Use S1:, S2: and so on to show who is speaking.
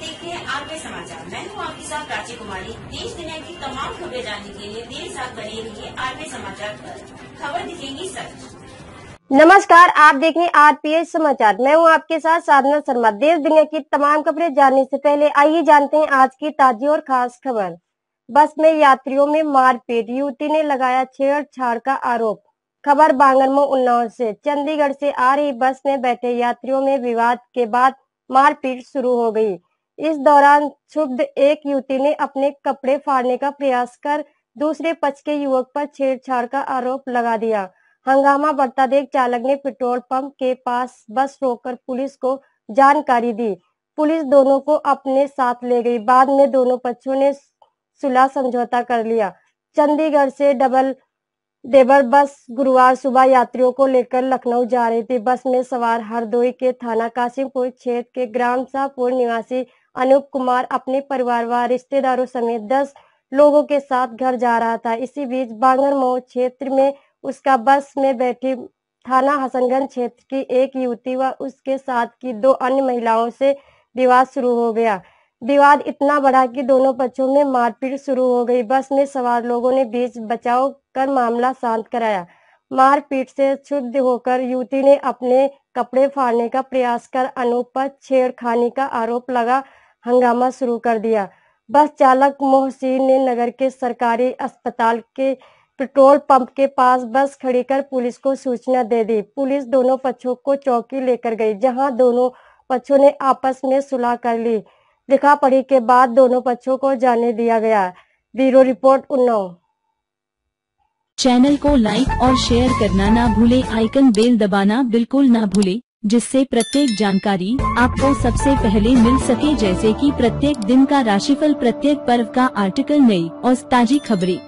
S1: देखते हैं आगे समाचार मैं हूं आपके साथ प्राची कुमारी देश दुनिया की तमाम खबरें जानने के लिए देर साथ बने रहिए आगे समाचार पर खबर दिखेगी सच
S2: नमस्कार आप देख रहे आर पी एच समाचार मैं हूं आपके साथ साधना शर्मा देश दुनिया की तमाम खबरें जानने से पहले आइए जानते हैं आज की ताजी और खास खबर बस में यात्रियों में मारपीट युवती ने लगाया छेड़छाड़ का आरोप खबर बांगरमो उन्नाव से चंडीगढ़ से आ रही बस में बैठे यात्रियों में विवाद के बाद मारपीट शुरू हो गई इस दौरान क्षुब्ध एक युवती ने अपने कपड़े फाड़ने का प्रयास कर दूसरे पक्ष के युवक पर छेड़छाड़ का आरोप लगा दिया हंगामा बढ़ता देख चालक ने पेट्रोल पंप के पास बस रोककर पुलिस को जानकारी दी पुलिस दोनों को अपने साथ ले गई बाद में दोनों पक्षों ने सुलह समझौता कर लिया चंडीगढ़ से डबल डेबर बस गुरुवार सुबह यात्रियों को लेकर लखनऊ जा रही थी बस में सवार हरदोई के थाना काशिमपुर क्षेत्र के ग्राम शाहपुर निवासी अनूप कुमार अपने परिवार व रिश्तेदारों समेत दस लोगों के साथ घर जा रहा था इसी बीच बांगरमो क्षेत्र में उसका बस में बैठी थाना हसनगंज क्षेत्र की एक युवती व उसके साथ की दो अन्य महिलाओं से विवाद शुरू हो गया विवाद इतना बड़ा कि दोनों पक्षों में मारपीट शुरू हो गई बस में सवार लोगों ने बीच बचाव कर मामला शांत कराया मारपीट से क्षुब्ध होकर युवती ने अपने कपड़े फाड़ने का प्रयास कर अनूप पर छेड़खानी का आरोप लगा हंगामा शुरू कर दिया बस चालक मोहसिन ने नगर के सरकारी अस्पताल के पेट्रोल पंप के पास बस खड़ी कर पुलिस को सूचना दे दी पुलिस दोनों पक्षों को चौकी लेकर गई जहां दोनों पक्षों ने आपस में सुलह कर ली लिखा पढ़ी के बाद दोनों पक्षों को जाने दिया गया ब्यूरो रिपोर्ट उन्नाव
S1: चैनल को लाइक और शेयर करना ना भूले आइकन बेल दबाना बिल्कुल ना भूले जिससे प्रत्येक जानकारी आपको सबसे पहले मिल सके जैसे कि प्रत्येक दिन का राशिफल प्रत्येक पर्व का आर्टिकल नई और ताजी खबरें